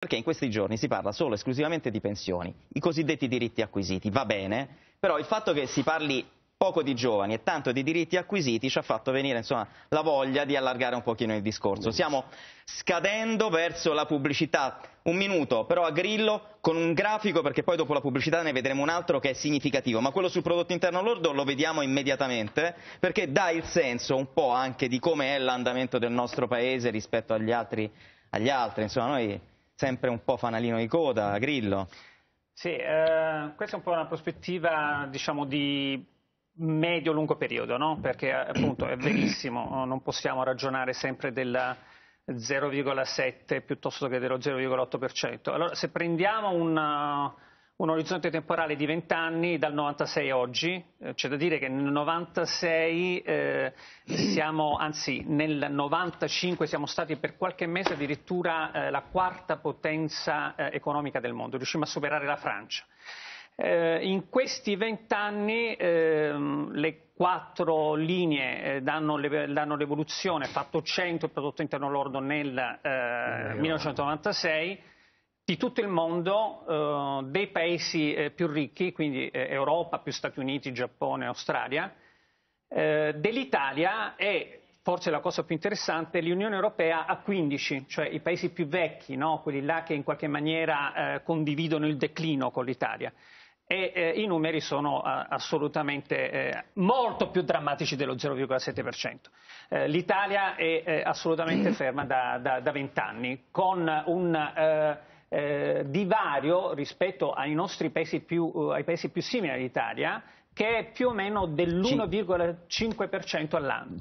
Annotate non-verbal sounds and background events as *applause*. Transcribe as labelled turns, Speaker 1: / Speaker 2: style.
Speaker 1: perché in questi giorni si parla solo e esclusivamente di pensioni, i cosiddetti diritti acquisiti, va bene, però il fatto che si parli poco di giovani e tanto di diritti acquisiti ci ha fatto venire insomma, la voglia di allargare un pochino il discorso. Stiamo scadendo verso la pubblicità, un minuto però a grillo con un grafico perché poi dopo la pubblicità ne vedremo un altro che è significativo, ma quello sul prodotto interno lordo lo vediamo immediatamente perché dà il senso un po' anche di come è l'andamento del nostro paese rispetto agli altri, agli altri. Insomma, noi sempre un po' fanalino di coda, Grillo.
Speaker 2: Sì, eh, questa è un po' una prospettiva diciamo, di medio-lungo periodo, no? perché appunto è verissimo, non possiamo ragionare sempre del 0,7 piuttosto che dello 0,8%. Allora, se prendiamo un, un orizzonte temporale di 20 anni dal 96 a oggi, eh, c'è da dire che nel 96 eh, siamo, anzi nel 95 siamo stati per qualche mese addirittura eh, la quarta potenza eh, economica del mondo, riuscimmo a superare la Francia. Eh, in questi 20 anni ehm, le quattro linee eh, danno, l'evoluzione, fatto 100 il prodotto interno lordo nel 1996 di tutto il mondo, eh, dei paesi eh, più ricchi, quindi eh, Europa, più Stati Uniti, Giappone, Australia, dell'Italia e forse la cosa più interessante, l'Unione Europea a 15, cioè i paesi più vecchi, no? quelli là che in qualche maniera condividono il declino con l'Italia. E eh, i numeri sono eh, assolutamente eh, molto più drammatici dello 0,7%. L'Italia è assolutamente *clears throat* ferma da, da, da 20 anni, con un eh, divario rispetto ai nostri paesi più, eh, ai paesi più simili all'Italia, che è più o meno dell'1,5% all'anno.